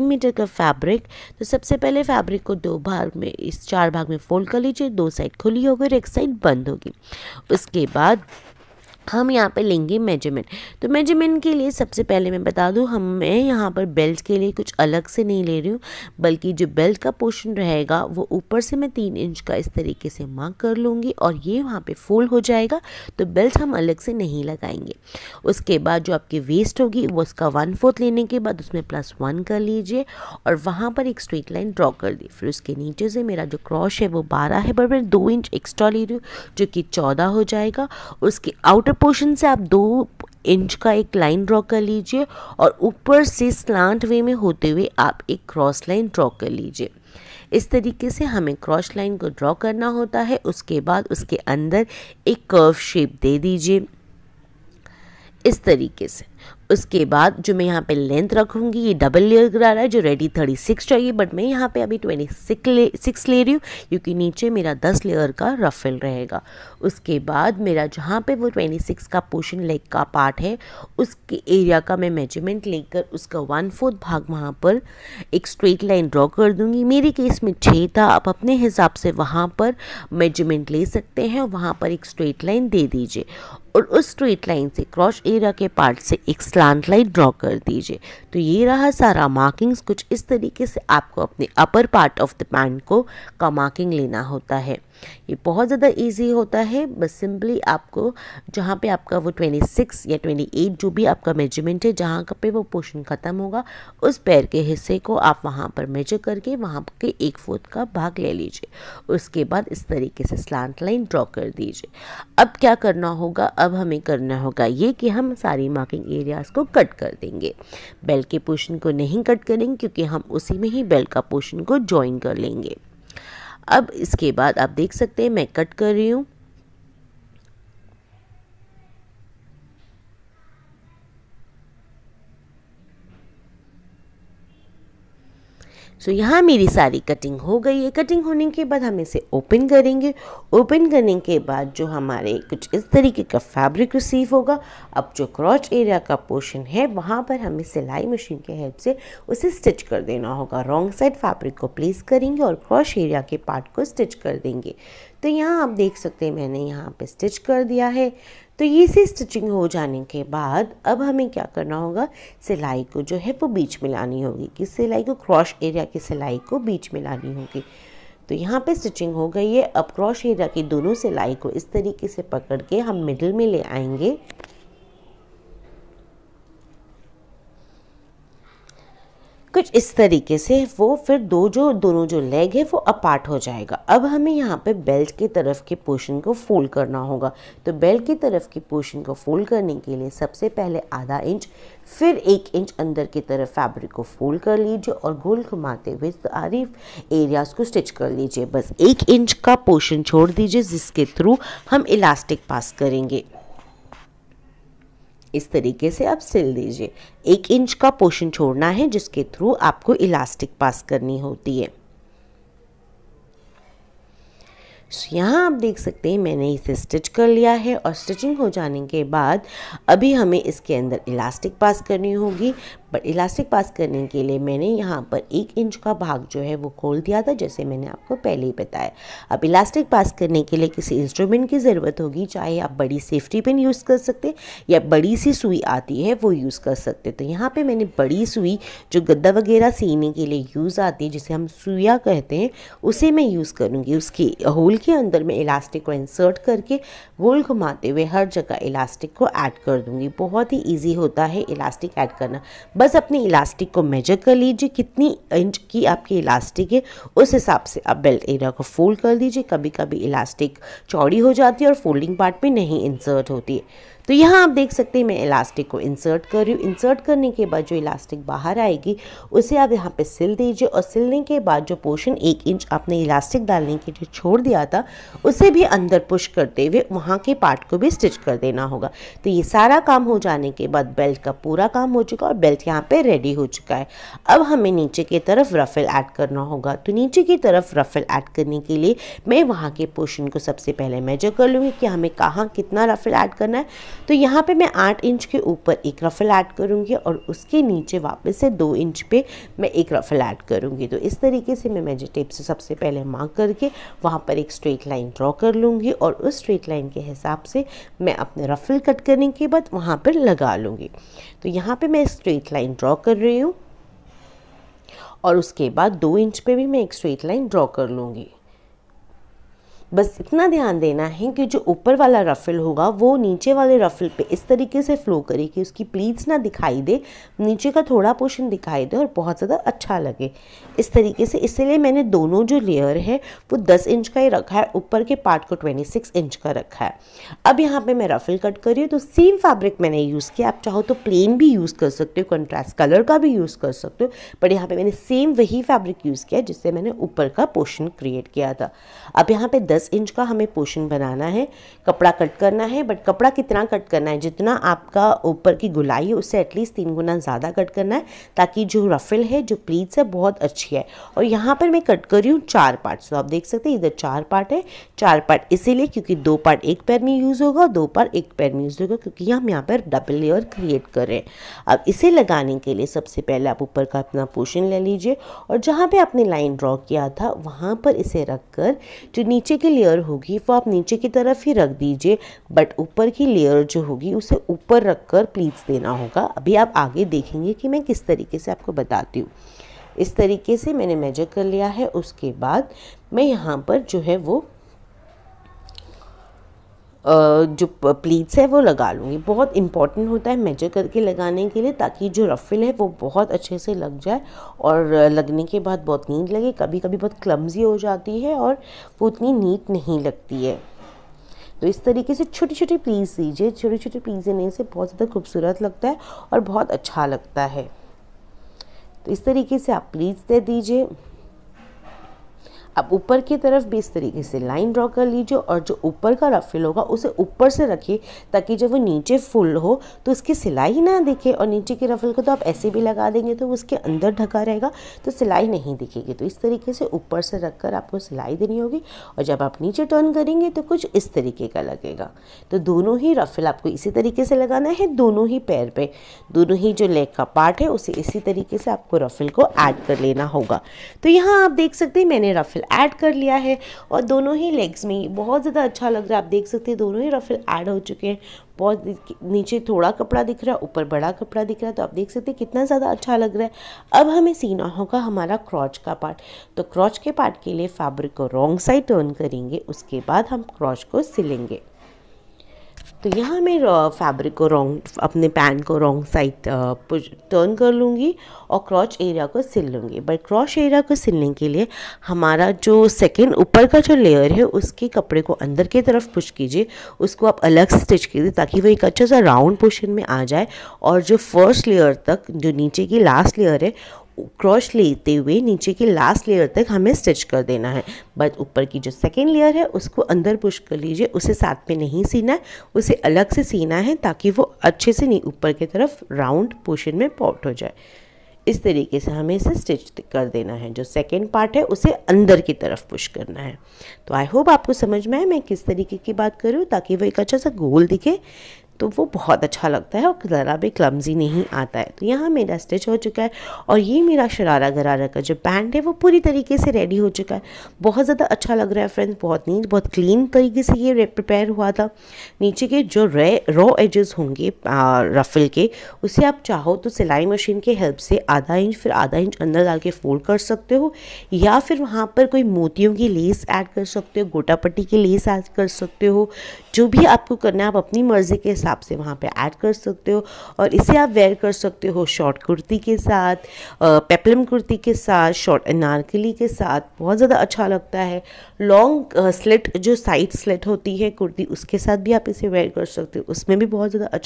metre का fabric तो सबसे पहले फैब्रिक को दो भाग में इस चार भाग में फोल्ड कर लीजिए दो साइड खुली होगी और एक साइड बंद होगी उसके बाद हम यहाँ पे लेंगे मेजरमेंट तो मेजरमेंट के लिए सबसे पहले मैं बता दूँ हम मैं यहाँ पर बेल्ट के लिए कुछ अलग से नहीं ले रही हूँ बल्कि जो बेल्ट का पोर्शन रहेगा वो ऊपर से मैं तीन इंच का इस तरीके से मार्क कर लूँगी और ये वहाँ पे फोल्ड हो जाएगा तो बेल्ट हम अलग से नहीं लगाएंगे उसके बाद जो आपकी वेस्ट होगी वो उसका वन फोर्थ लेने के बाद उसमें प्लस वन कर लीजिए और वहाँ पर एक स्ट्रेट लाइन ड्रॉ कर दी फिर उसके नीचे से मेरा जो क्रॉश है वो बारह है पर मैं दो इंच एक्स्ट्रा ले रही हूँ जो कि चौदह हो जाएगा उसके आउटर पोर्शन से आप दो इंच का एक लाइन ड्रॉ कर लीजिए और ऊपर से स्लांट वे में होते हुए आप एक क्रॉस लाइन ड्रॉ कर लीजिए इस तरीके से हमें क्रॉस लाइन को ड्रॉ करना होता है उसके बाद उसके अंदर एक कर्व शेप दे दीजिए इस तरीके से उसके बाद जो मैं यहाँ पे लेंथ रखूँगी ये डबल लेयर करा रहा है जो रेडी थर्टी सिक्स चाहिए बट मैं यहाँ पे अभी ट्वेंटी सिक्स ले सिक्स ले रही हूँ क्योंकि नीचे मेरा दस लेयर का रफल रहेगा उसके बाद मेरा जहाँ पे वो ट्वेंटी सिक्स का पोशन लेग का पार्ट है उसके एरिया का मैं मेजरमेंट लेकर उसका वन फोर्थ भाग वहाँ पर एक स्ट्रेट लाइन ड्रॉ कर दूँगी मेरे केस में छः था आप अपने हिसाब से वहाँ पर मेजरमेंट ले सकते हैं वहाँ पर एक स्ट्रेट लाइन दे दीजिए और उस स्ट्रेट लाइन से क्रॉस एरिया के पार्ट से एक स्लांट लाइन ड्रॉ कर दीजिए तो ये रहा सारा मार्किंग्स कुछ इस तरीके से आपको अपने upper part of the pant को का मार्किंग लेना होता है ये बहुत ज़्यादा इजी होता है बस सिंपली आपको जहाँ पे आपका वो 26 या 28 जो भी आपका मेजरमेंट है जहाँ का पे वो पोर्शन ख़त्म होगा उस पैर के हिस्से को आप वहाँ पर मेजर करके वहाँ के एक फोर्थ का भाग ले लीजिए उसके बाद इस तरीके से स्लांट लाइन ड्रॉ कर दीजिए अब क्या करना होगा अब हमें करना होगा ये कि हम सारी मार्किंग एरियाज़ को कट कर देंगे बेल के पोर्शन को नहीं कट करेंगे क्योंकि हम उसी में ही बेल का पोर्शन को ज्वाइन कर लेंगे अब इसके बाद आप देख सकते हैं मैं कट कर रही हूँ सो so, यहाँ मेरी सारी कटिंग हो गई है कटिंग होने के बाद हम इसे ओपन करेंगे ओपन करने के बाद जो हमारे कुछ इस तरीके का फैब्रिक रिसीव होगा अब जो क्रॉच एरिया का पोर्शन है वहाँ पर हमें सिलाई मशीन के हेल्प से उसे स्टिच कर देना होगा रॉन्ग साइड फैब्रिक को प्लेस करेंगे और क्रॉच एरिया के पार्ट को स्टिच कर देंगे तो यहाँ आप देख सकते हैं मैंने यहाँ पे स्टिच कर दिया है तो ये सी स्टिचिंग हो जाने के बाद अब हमें क्या करना होगा सिलाई को जो है वो बीच में लानी होगी किस सिलाई को क्रॉश एरिया की सिलाई को बीच में लानी होगी तो यहाँ पे स्टिचिंग हो गई है अब क्रॉश एरिया की दोनों सिलाई को इस तरीके से पकड़ के हम मिडिल में ले आएंगे कुछ इस तरीके से वो फिर दो जो दोनों जो लेग है वो अपार्ट हो जाएगा अब हमें यहाँ पे बेल्ट की तरफ के पोर्शन को फोल्ड करना होगा तो बेल्ट की तरफ के पोर्शन को फोल्ड करने के लिए सबसे पहले आधा इंच फिर एक इंच अंदर की तरफ फैब्रिक को फोल्ड कर लीजिए और गोल घुमाते हुए सारी एरियाज को स्टिच कर लीजिए बस एक इंच का पोर्शन छोड़ दीजिए जिसके थ्रू हम इलास्टिक पास करेंगे इस तरीके से आप सिल दीजिए एक इंच का पोर्शन छोड़ना है जिसके थ्रू आपको इलास्टिक पास करनी होती है so, यहाँ आप देख सकते हैं मैंने इसे स्टिच कर लिया है और स्टिचिंग हो जाने के बाद अभी हमें इसके अंदर इलास्टिक पास करनी होगी बट इलास्टिक पास करने के लिए मैंने यहाँ पर एक इंच का भाग जो है वो खोल दिया था जैसे मैंने आपको पहले ही बताया अब इलास्टिक पास करने के लिए किसी इंस्ट्रूमेंट की ज़रूरत होगी चाहे आप बड़ी सेफ्टी पिन यूज़ कर सकते या बड़ी सी सुई आती है वो यूज़ कर सकते तो यहाँ पर मैंने बड़ी सुई जो गद्दा वगैरह सीने के लिए यूज़ आती है जिसे हम सुइया कहते हैं उसे मैं यूज़ करूँगी उसके होल के अंदर मैं इलास्टिक को इंसर्ट करके गोल घुमाते हुए हर जगह इलास्टिक को ऐड कर दूँगी बहुत ही ईजी होता है इलास्टिक ऐड करना बस अपनी इलास्टिक को मेजर कर लीजिए कितनी इंच की आपकी इलास्टिक है उस हिसाब से आप बेल्ट एरिया को फोल्ड कर दीजिए कभी कभी इलास्टिक चौड़ी हो जाती है और फोल्डिंग पार्ट में नहीं इंसर्ट होती है तो यहाँ आप देख सकते हैं मैं इलास्टिक को इंसर्ट कर रही हूँ इंसर्ट करने के बाद जो इलास्टिक बाहर आएगी उसे आप यहाँ पे सिल दीजिए और सिलने के बाद जो पोर्शन एक इंच आपने इलास्टिक डालने के लिए छोड़ दिया था उसे भी अंदर पुश करते हुए वहाँ के पार्ट को भी स्टिच कर देना होगा तो ये सारा काम हो जाने के बाद बेल्ट का पूरा काम हो चुका और बेल्ट यहाँ पर रेडी हो चुका है अब हमें नीचे की तरफ रफेल ऐड करना होगा तो नीचे की तरफ रफेल ऐड करने के लिए मैं वहाँ के पोर्शन को सबसे पहले मेजर कर लूँगी कि हमें कहाँ कितना रफेल ऐड करना है तो यहाँ पे मैं आठ इंच के ऊपर एक रफ़ल ऐड करूँगी और उसके नीचे वापस से दो इंच पे मैं एक रफ़ल ऐड करूँगी तो इस तरीके से मैं मैजिक टेप से सबसे पहले मार्क करके वहाँ पर एक स्ट्रेट लाइन ड्रॉ कर लूँगी और उस स्ट्रेट लाइन के हिसाब से मैं अपने रफ़ल कट करने के बाद वहाँ पर लगा लूँगी तो यहाँ पर मैं स्ट्रेट लाइन ड्रॉ कर रही हूँ और उसके बाद दो इंच पे भी मैं एक स्ट्रेट लाइन ड्रॉ कर लूँगी बस इतना ध्यान देना है कि जो ऊपर वाला रफल होगा वो नीचे वाले रफल पे इस तरीके से फ्लो करे कि उसकी प्लीट्स ना दिखाई दे नीचे का थोड़ा पोर्शन दिखाई दे और बहुत ज़्यादा अच्छा लगे इस तरीके से इसलिए मैंने दोनों जो लेयर है वो दस इंच का ही रखा है ऊपर के पार्ट को ट्वेंटी सिक्स इंच का रखा है अब यहाँ पर मैं रफल कट कर रही हूँ तो सेम फैब्रिक मैंने यूज़ किया आप चाहो तो प्लेन भी यूज़ कर सकते हो कंट्रास्ट कलर का भी यूज़ कर सकते हो बट यहाँ पर मैंने सेम वही फैब्रिक यूज़ किया जिससे मैंने ऊपर का पोर्शन क्रिएट किया था अब यहाँ पर दस इंच का हमें पोशन बनाना है कपड़ा कट करना है बट कपड़ा कितना कट करना है जितना आपका ऊपर की गुलाई है उससे एटलीस्ट तीन गुना ज़्यादा कट करना है ताकि जो रफ़ल है जो प्लीट्स है बहुत अच्छी है और यहाँ पर मैं कट कर रही हूँ चार पार्ट तो आप देख सकते हैं इधर चार पार्ट है चार पार्ट इसीलिए क्योंकि दो पार्ट एक पैर में यूज़ होगा दो पार्ट एक पैर में यूज़ होगा क्योंकि हम यहाँ पर डबल लेयर क्रिएट कर रहे हैं अब इसे लगाने के लिए सबसे पहले आप ऊपर का अपना पोशन ले लीजिए और जहाँ पर आपने लाइन ड्रॉ किया था वहाँ पर इसे रख कर जो नीचे की लेयर होगी वो आप नीचे की तरफ ही रख दीजिए बट ऊपर की लेयर जो होगी उसे ऊपर रख कर प्लीट्स देना होगा अभी आप आगे देखेंगे कि मैं किस तरीके से आपको बताती हूँ इस तरीके से मैंने मेजर कर लिया है उसके बाद मैं यहाँ पर जो है वो जो प्लीट्स है वो लगा लूँगी बहुत इंपॉर्टेंट होता है मेजर करके लगाने के लिए ताकि जो रफ़िल है वो बहुत अच्छे से लग जाए और लगने के बाद बहुत नीट लगे कभी कभी बहुत क्लम्जी हो जाती है और वो उतनी नीट नहीं लगती है तो इस तरीके से छोटी छोटी प्लीज दीजिए छोटी छोटी प्लीज देने से बहुत ज़्यादा खूबसूरत लगता है और बहुत अच्छा लगता है तो इस तरीके से आप प्लीज दे दीजिए अब ऊपर की तरफ भी इस तरीके से लाइन ड्रॉ कर लीजिए और जो ऊपर का रफिल होगा उसे ऊपर से रखिए ताकि जब वो नीचे फुल हो तो उसकी सिलाई ना दिखे और नीचे के रफिल को तो आप ऐसे भी लगा देंगे तो उसके अंदर ढका रहेगा तो सिलाई नहीं दिखेगी तो इस तरीके से ऊपर से रख कर आपको सिलाई देनी होगी और जब आप नीचे टर्न करेंगे तो कुछ इस तरीके का लगेगा तो दोनों ही रफिल आपको इसी तरीके से लगाना है दोनों ही पैर पर दोनों ही जो लेग का पार्ट है उसे इसी तरीके से आपको रफिल को ऐड कर लेना होगा तो यहाँ आप देख सकते हैं मैंने रफिल ऐड कर लिया है और दोनों ही लेग्स में बहुत ज़्यादा अच्छा लग रहा है आप देख सकते हैं दोनों ही रफेल ऐड हो चुके हैं बहुत नीचे थोड़ा कपड़ा दिख रहा है ऊपर बड़ा कपड़ा दिख रहा है तो आप देख सकते हैं कितना ज़्यादा अच्छा लग रहा है अब हमें सीना होगा हमारा क्रॉच का पार्ट तो क्रॉच के पार्ट के लिए फैब्रिक को रॉन्ग साइड टर्न करेंगे उसके बाद हम क्रॉच को सिलेंगे तो यहाँ मैं फैब्रिक को रॉन्ग अपने पैन को रॉन्ग साइड टर्न कर लूँगी और क्रॉच एरिया को सिल लूँगी बट क्रॉच एरिया को सिलने के लिए हमारा जो सेकेंड ऊपर का जो लेयर है उसके कपड़े को अंदर की तरफ पुश कीजिए उसको आप अलग से स्टिच कीजिए ताकि वो एक अच्छा सा राउंड पोशन में आ जाए और जो फर्स्ट लेयर तक जो नीचे की लास्ट लेयर है क्रॉश लेते हुए नीचे की लास्ट लेयर तक हमें स्टिच कर देना है बट ऊपर की जो सेकेंड लेयर है उसको अंदर पुश कर लीजिए उसे साथ में नहीं सीना है उसे अलग से सीना है ताकि वो अच्छे से नहीं ऊपर की तरफ राउंड पोशन में पॉट हो जाए इस तरीके से हमें इसे स्टिच कर देना है जो सेकेंड पार्ट है उसे अंदर की तरफ पुश करना है तो आई होप आपको समझ में आए मैं किस तरीके की बात करूँ ताकि वो एक अच्छा सा गोल दिखे तो वो बहुत अच्छा लगता है और ज़रा भी क्लम्जी नहीं आता है तो यहाँ मेरा स्टिच हो चुका है और ये मेरा शरारा गरारा का जो पैंट है वो पूरी तरीके से रेडी हो चुका है बहुत ज़्यादा अच्छा लग रहा है फ्रेंड्स बहुत नीट बहुत क्लीन तरीके से ये प्रिपेयर हुआ था नीचे के जो रे रॉ एजेस होंगे रफल के उसे आप चाहो तो सिलाई मशीन के हेल्प से आधा इंच फिर आधा इंच अंदर डाल के फोल्ड कर सकते हो या फिर वहाँ पर कोई मोतियों की लेस ऐड कर सकते हो गोटापट्टी की लेस ऐड कर सकते हो जो भी आपको करना है आप अपनी मर्ज़ी के हिसाब से वहाँ पे ऐड कर सकते हो और इसे आप वेयर कर सकते हो शॉर्ट कुर्ती के साथ पेपलम कुर्ती के साथ शॉर्ट अनारकली के साथ बहुत ज़्यादा अच्छा लगता है लॉन्ग स्लिट जो साइड स्लिट होती है कुर्ती उसके साथ भी आप इसे वेयर कर सकते हो उसमें भी बहुत ज़्यादा अच्छा